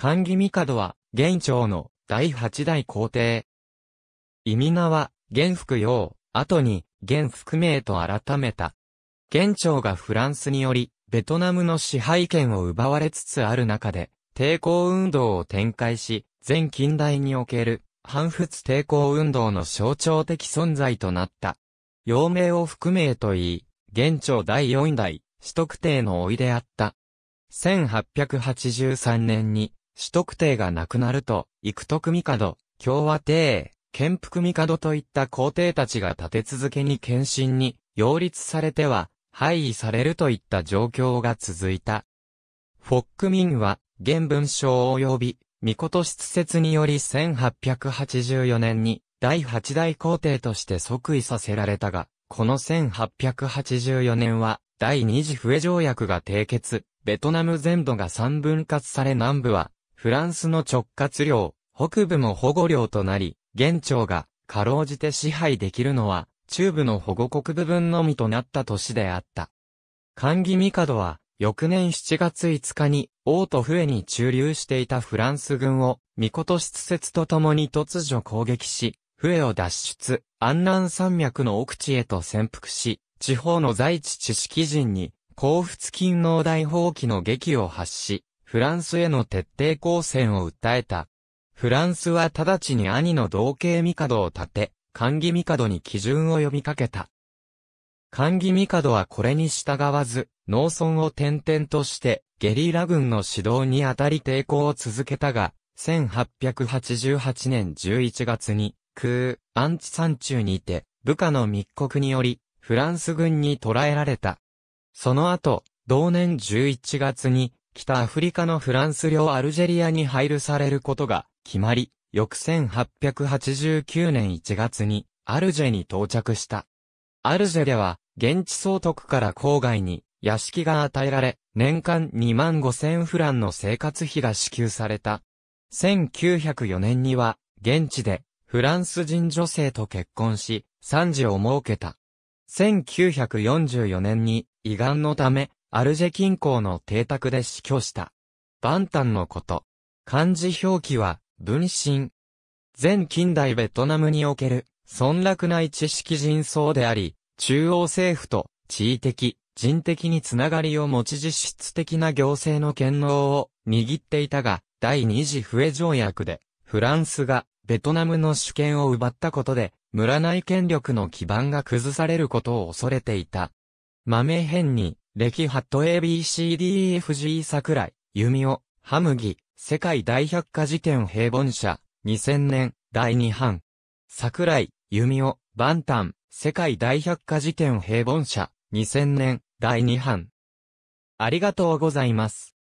管義帝は、元朝の第八代皇帝。意味名は、元福用、後に、元福名と改めた。元朝がフランスにより、ベトナムの支配権を奪われつつある中で、抵抗運動を展開し、全近代における、反仏抵抗運動の象徴的存在となった。陽明を含めと言い、元朝第四代、四徳帝の老いであった。1883年に、使徳帝が亡くなると、幾徳帝、共和帝、建福帝といった皇帝たちが立て続けに献身に、擁立されては、廃位されるといった状況が続いた。フォックミンは、原文章及び、御事出説により1884年に、第8代皇帝として即位させられたが、この1884年は、第二次笛条約が締結、ベトナム全土が三分割され南部は、フランスの直轄領、北部も保護領となり、現庁が、かろうじて支配できるのは、中部の保護国部分のみとなった都市であった。管儀帝は、翌年7月5日に、王と笛に駐留していたフランス軍を、御事出説と共に突如攻撃し、笛を脱出、安南山脈の奥地へと潜伏し、地方の在地知識人に、降付金の大放棄の劇を発し、フランスへの徹底抗戦を訴えた。フランスは直ちに兄の同系帝を立て、管義帝に基準を呼びかけた。管義帝はこれに従わず、農村を転々として、ゲリラ軍の指導にあたり抵抗を続けたが、1888年11月に、空、アンチ山中にいて、部下の密告により、フランス軍に捕らえられた。その後、同年11月に、北アフリカのフランス領アルジェリアに配慮されることが決まり、翌1889年1月にアルジェに到着した。アルジェでは、現地総督から郊外に屋敷が与えられ、年間2万5千フランの生活費が支給された。1904年には、現地でフランス人女性と結婚し、三児を設けた。1944年に胃がんのためアルジェ近郊の邸宅で死去した。バンタンのこと。漢字表記は、分身。全近代ベトナムにおける、村落い知識人層であり、中央政府と地位的、人的につながりを持ち実質的な行政の権能を握っていたが、第二次笛条約で、フランスがベトナムの主権を奪ったことで、村内権力の基盤が崩されることを恐れていた。豆変に、レキハット ABCDFG 桜井、弓尾、ハムギ、世界大百科事典平凡社、2000年、第2版。桜井、弓尾、バンタン、世界大百科事典平凡社、2000年、第2版。ありがとうございます。